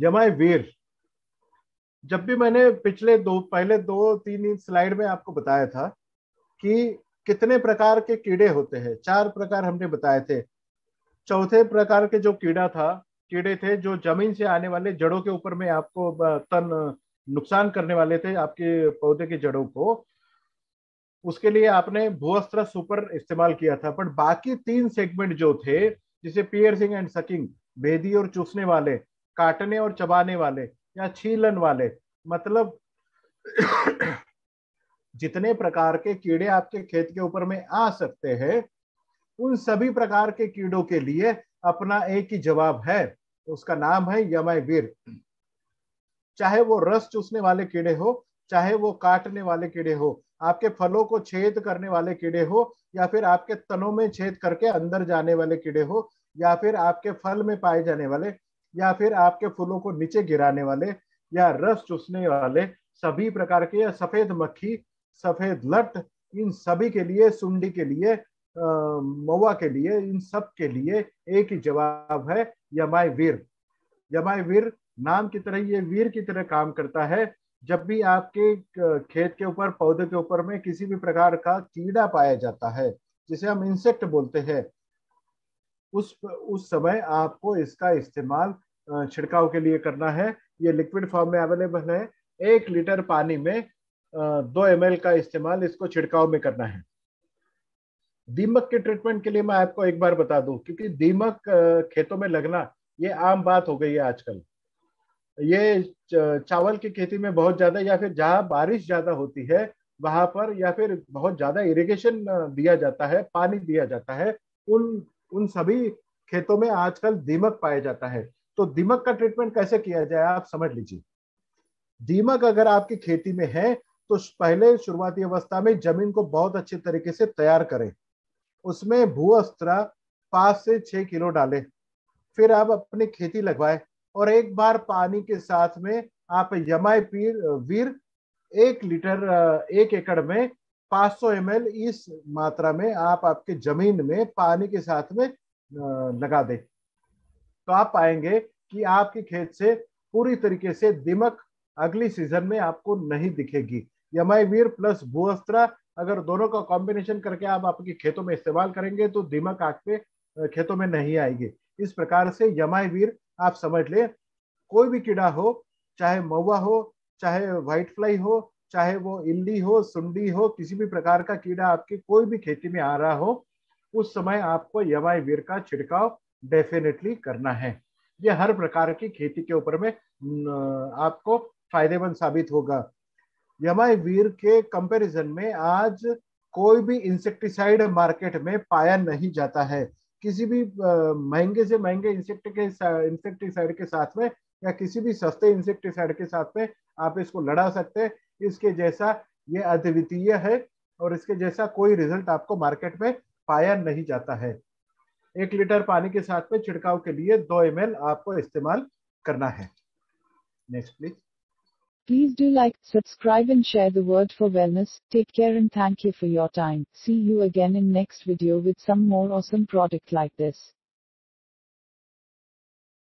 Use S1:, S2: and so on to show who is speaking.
S1: जमाए वीर जब भी मैंने पिछले दो पहले दो तीन स्लाइड में आपको बताया था कि कितने प्रकार के कीड़े होते हैं चार प्रकार हमने बताए थे चौथे प्रकार के जो कीड़ा था कीड़े थे जो जमीन से आने वाले जड़ों के ऊपर में आपको तन नुकसान करने वाले थे आपके पौधे की जड़ों को उसके लिए आपने भूअस्त्र सुपर इस्तेमाल किया था बट बाकी तीन सेगमेंट जो थे जिसे पियर्सिंग एंड सकिंग भेदी और चूसने वाले काटने और चबाने वाले या छीलन वाले मतलब जितने प्रकार के कीड़े आपके खेत के ऊपर में आ सकते हैं उन सभी प्रकार के कीड़ों के लिए अपना एक ही जवाब है उसका नाम है वीर चाहे वो रस चूसने वाले कीड़े हो चाहे वो काटने वाले कीड़े हो आपके फलों को छेद करने वाले कीड़े हो या फिर आपके तनों में छेद करके अंदर जाने वाले कीड़े हो या फिर आपके फल में पाए जाने वाले या फिर आपके फूलों को नीचे गिराने वाले या रस चूसने वाले सभी प्रकार के या सफेद मक्खी सफेद लट इन सभी के लिए सुंडी के लिए मवा के लिए इन सब के लिए एक ही जवाब है यमाय वीर यमाय वीर नाम की तरह ये वीर की तरह काम करता है जब भी आपके खेत के ऊपर पौधे के ऊपर में किसी भी प्रकार का कीड़ा पाया जाता है जिसे हम इंसेक्ट बोलते हैं उस उस समय आपको इसका इस्तेमाल छिड़काव के लिए करना है ये लिक्विड फॉर्म में अवेलेबल है एक लीटर पानी में दो एम का इस्तेमाल इसको छिड़काव में करना है दीमक के ट्रीटमेंट के लिए मैं आपको एक बार बता दूं क्योंकि दीमक खेतों में लगना ये आम बात हो गई है आजकल ये चावल की खेती में बहुत ज्यादा या फिर जहां बारिश ज्यादा होती है वहां पर या फिर बहुत ज्यादा इरिगेशन दिया जाता है पानी दिया जाता है उन उन सभी खेतों में आजकल दीमक पाया जाता है तो दीमक का ट्रीटमेंट कैसे किया जाए आप समझ लीजिए दीमक अगर आपकी खेती में है तो पहले शुरुआती अवस्था में जमीन को बहुत अच्छे तरीके से तैयार करें उसमें भू अस्त्र पांच से छह किलो डालें फिर आप अपनी खेती लगवाए और एक बार पानी के साथ में आप यमाई पीर वीर एक लीटर एक एकड़ में 500 ml इस मात्रा में आप आपके जमीन में पानी के साथ में लगा दें तो आप पाएंगे कि आपके खेत से पूरी तरीके से दिमक अगली सीजन में आपको नहीं दिखेगी यमाईवीर प्लस भूअस्त्रा अगर दोनों का कॉम्बिनेशन करके आप आपके खेतों में इस्तेमाल करेंगे तो दिमक आपके खेतों में नहीं आएगी इस प्रकार से यमाईवीर आप समझ ले कोई भी कीड़ा हो चाहे मऊआ हो चाहे व्हाइट फ्लाई हो चाहे वो इल्ली हो सुंडी हो किसी भी प्रकार का कीड़ा आपकी कोई भी खेती में आ रहा हो उस समय आपको यवाई वीर का छिड़काव डेफिनेटली करना है ये हर प्रकार की खेती के ऊपर में आपको फायदेमंद साबित होगा यमाई वीर के कंपैरिजन में आज कोई भी इंसेक्टिसाइड मार्केट में पाया नहीं जाता है किसी भी महंगे से महंगे इंसेक्ट के इंसेक्टिसाइड के साथ में या किसी भी सस्ते इंसेक्टिसाइड के साथ में आप इसको लड़ा सकते हैं इसके जैसा ये अद्वितीय है और इसके जैसा कोई रिजल्ट आपको मार्केट में पाया नहीं जाता है एक लीटर पानी के साथ में छिड़काव के लिए दो एम आपको इस्तेमाल करना है next please Please do like, subscribe and share the word for wellness. Take care and thank you for your time. See you again in next video with some more awesome product like this.